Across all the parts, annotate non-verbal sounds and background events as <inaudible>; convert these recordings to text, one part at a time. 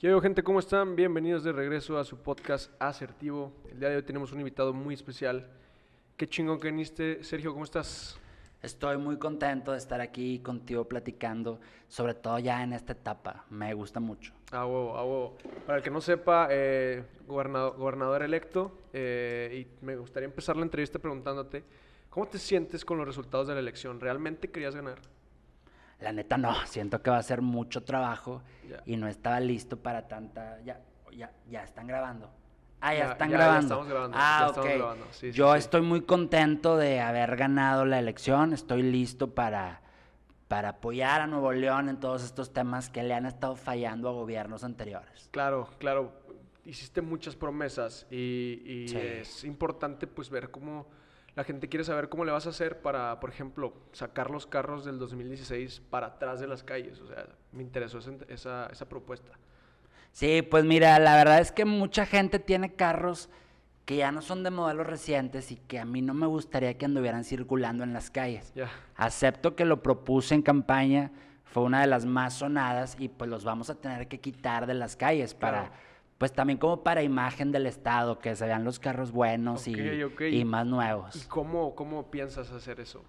¿Qué gente? ¿Cómo están? Bienvenidos de regreso a su podcast Asertivo. El día de hoy tenemos un invitado muy especial. Qué chingón que viniste. Sergio, ¿cómo estás? Estoy muy contento de estar aquí contigo platicando, sobre todo ya en esta etapa. Me gusta mucho. Ah, huevo, ah, huevo. Para el que no sepa, eh, gobernador, electo, eh, y me gustaría empezar la entrevista preguntándote, ¿cómo te sientes con los resultados de la elección? ¿Realmente querías ganar? la neta no, siento que va a ser mucho trabajo y no estaba listo para tanta, ya, ya, ya están grabando. Ah, ya, están grabando. estamos grabando. Ah, ok. Yo estoy muy contento de haber ganado la elección, estoy listo para, para apoyar a Nuevo León en todos estos temas que le han estado fallando a gobiernos anteriores. Claro, claro, hiciste muchas promesas y, y es importante pues ver cómo la gente quiere saber cómo le vas a hacer para, por ejemplo, sacar los carros del 2016 para atrás de las calles. O sea, me interesó esa, propuesta. Sí, pues mira, la verdad es que mucha gente tiene carros que ya no son de modelos recientes y que a mí no me gustaría que anduvieran circulando en las calles. Ya. Acepto que lo propuse en campaña, fue una de las más sonadas y pues los vamos a tener que quitar de las calles para pues también como para imagen del Estado, que se vean los carros buenos y, más nuevos. ¿Y cómo, cómo piensas hacer eso?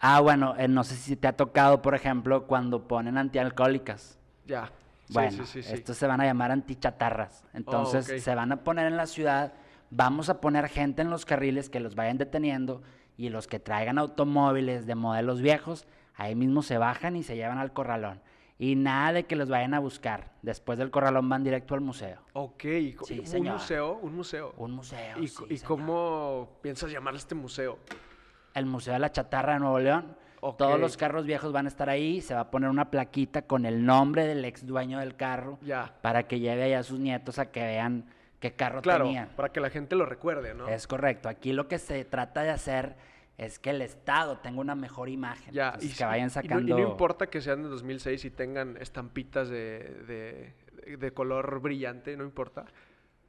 Ah, bueno, eh, no sé si te ha tocado, por ejemplo, cuando ponen antialcohólicas. Ya. bueno, sí, estos se van a llamar antichatarras. Entonces, oh, se van a poner en la ciudad, vamos a poner gente en los carriles que los vayan deteniendo y los que traigan automóviles de modelos viejos, ahí mismo se bajan y se llevan al corralón. Y nada de que los vayan a buscar. Después del corralón van directo al museo. Ok, y un museo, un museo. Un museo. ¿Y, cómo piensas llamarle este museo? El Museo de la Chatarra de Nuevo León. Todos los carros viejos van a estar ahí, se va a poner una plaquita con el nombre del ex dueño del carro para que lleve allá a sus nietos a que vean qué carro claro, Para que la gente lo recuerde, ¿no? Es correcto. Aquí lo que se trata de hacer es que el Estado tenga una mejor imagen. y que vayan sacando... Y no, importa que sean de 2006 y tengan estampitas de, color brillante, no importa.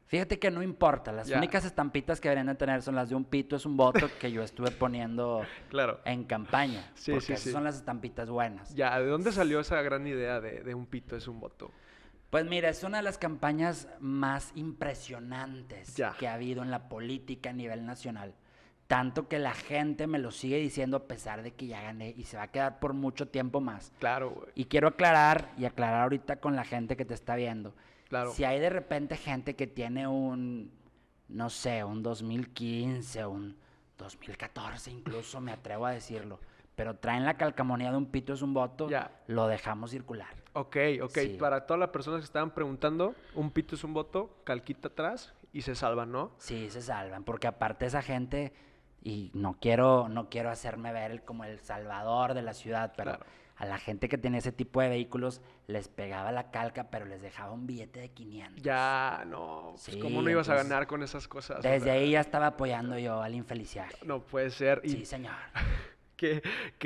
Fíjate que no importa, las únicas estampitas que deberían tener son las de un pito, es un voto que yo estuve poniendo <laughs> en campaña. porque son las estampitas buenas. Ya, ¿de dónde salió esa gran idea de, un pito es un voto? Pues mira, es una de las campañas más impresionantes que ha habido en la política a nivel nacional. Tanto que la gente me lo sigue diciendo a pesar de que ya gané y se va a quedar por mucho tiempo más. Claro, güey. Y quiero aclarar y aclarar ahorita con la gente que te está viendo. Claro. Si hay de repente gente que tiene un, no sé, un 2015, un 2014 incluso, me atrevo a decirlo, pero traen la calcamonía de un pito es un voto, ya. lo dejamos circular. Ok, ok. Para todas las personas que estaban preguntando, un pito es un voto, calquita atrás y se salvan, ¿no? Sí, se salvan, porque aparte esa gente y no quiero, no quiero hacerme ver como el salvador de la ciudad, pero a la gente que tenía ese tipo de vehículos les pegaba la calca, pero les dejaba un billete de 500. Ya, no. Pues ¿Cómo no ibas a ganar con esas cosas? Desde ahí ya estaba apoyando yo al infelicidad. No puede ser. Sí, señor. <laughs>